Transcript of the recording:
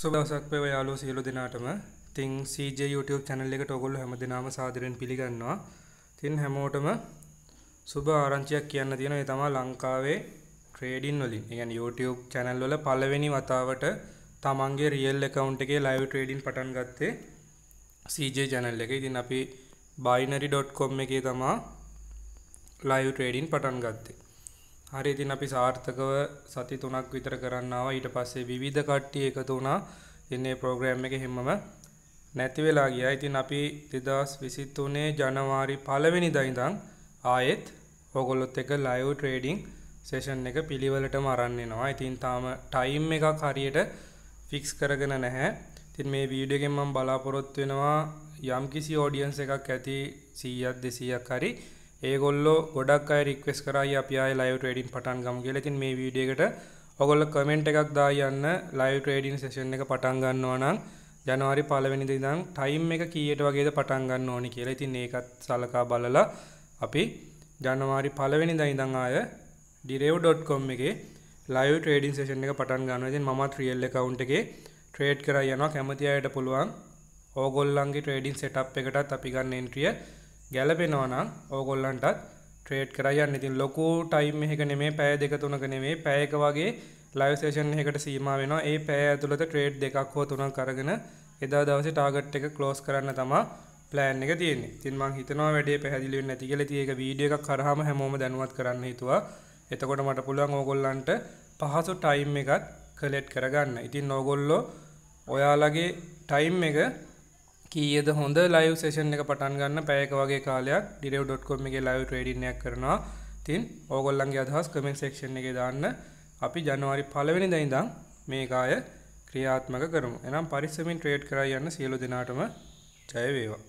සුබ දවසක් වේවා යාළුවෝ සියලු දෙනාටම. ඉතින් CJ YouTube channel එකට ඔයගොල්ලෝ හැම දිනම සාදරයෙන් පිළිගන්නවා. ඉතින් හැමෝටම සුබ ආරංචියක් කියන්න තියෙන ඒ තමයි ලංකාවේ ට්‍රේඩින් වලින්. ඒ කියන්නේ YouTube channel වල පළවෙනි වතාවට තමන්ගේ real account එකේ live trading පටන් ගත්තේ CJ channel එක. ඉතින් අපි binary.com එකේ තමා live trading පටන් ගත්තේ. හරි ඉතින් අපි සාර්ථකව සති 3ක් විතර කරන්න ආවා ඊට පස්සේ විවිධ කට්ටිය එකතු වුණා ඉන්නේ ප්‍රෝග්‍රෑම් එකේ හැමම නැති වෙලා ගියා ඉතින් අපි 2023 ජනවාරි පළවෙනිදා ඉඳන් ආයෙත් ඕගොල්ලොත් එක ලයිව් ට්‍රේඩින් සෙෂන් එක පිළිවෙලටම අරන් එනවා ඉතින් තාම ටයිම් එකක් හරියට ෆික්ස් කරගෙන නැහැ ඉතින් මේ වීඩියෝ එකෙන් මම බලාපොරොත්තු වෙනවා යම්කිසි ඔඩියන්ස් එකක් ඇති 100ක් 200ක් හරි ඒගොල්ලෝ ගොඩක් අය රික්වෙස් කරයි අපි ආය ලයිව් ට්‍රේඩින් පටන් ගමු කියලා. ඉතින් මේ වීඩියෝ එකට ඔයගොල්ලෝ කමෙන්ට් එකක් දායන්න ලයිව් ට්‍රේඩින් සෙෂන් එක පටන් ගන්නවා නම් ජනවාරි පළවෙනිද ඉඳන් ටයිම් එක කීයට වගේද පටන් ගන්න ඕනි කියලා. ඉතින් ඒකත් සලකා බලලා අපි ජනවාරි පළවෙනිද ඉඳන් ආය direv.com එකේ live trading session එක පටන් ගන්නවා. ඉතින් මමත් real account එකේ trade කරා යනවා. කැමති අයට පුළුවන් ඕගොල්ලන්ගේ trading setup එකටත් අපි ගන්න entry ගැලපෙනවා නම් ඕගොල්ලන්ටත් ට්‍රේඩ් කරයන්න ඉතින් ලොකු ටයිම් එකක නෙමේ පෑ දෙක තුනක නෙමේ පැයක වගේ ලයිව් සේෂන් එකකට සීමා වෙනවා ඒ පැය ඇතුළත ට්‍රේඩ් දෙකක් හෝ තුනක් කරගෙන එදා දවසේ ටාගට් එක ක්ලෝස් කරන්න තමා ප්ලෑන් එක තියෙන්නේ. ඉතින් මං හිතනවා වැඩේ පැහැදිලි වෙන්නේ නැති කියලා. ඉතින් ඒක වීඩියෝ එකක් කරාම හැමෝම දැනුවත් කරන්න හිතුවා. එතකොට මට පුළුවන් ඕගොල්ලන්ට පහසු ටයිම් එකත් කලෙක්ට් කරගන්න. ඉතින් ඕගොල්ලෝ ඔයාලගේ ටයිම් එක කීයද හොඳ ලයිව් සේෂන් එක පටන් ගන්න පැයක වගේ කාලයක් ඩිරව්.කොම් එකේ ලයිව් ට්‍රේඩින්ගයක් කරනවා. ඉතින් ඕගොල්ලන්ගේ අදහස් කමෙන්ට් සෙක්ෂන් එකේ දාන්න. අපි ජනවාරි 1 වෙනිදා ඉඳන් මේක ආය ක්‍රියාත්මක කරමු. එනම් පරිස්සමින් ට්‍රේඩ් කරා යන්න සියලු දෙනාටම ජය වේවා.